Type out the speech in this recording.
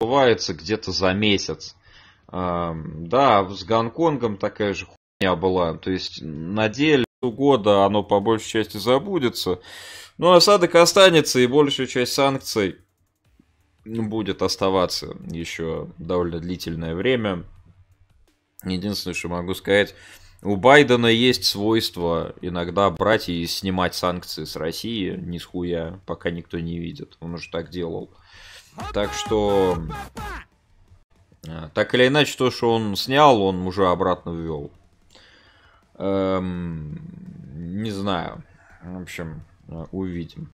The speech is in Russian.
забывается где-то за месяц. Да, с Гонконгом такая же хуйня была. То есть на деле года оно по большей части забудется. Но осадок останется, и большая часть санкций будет оставаться еще довольно длительное время. Единственное, что могу сказать, у Байдена есть свойство иногда брать и снимать санкции с России, ни с хуя, пока никто не видит. Он уже так делал. Так что... Э, так или иначе, то, что он снял, он уже обратно ввел. Эм, не знаю. В общем, э, увидим.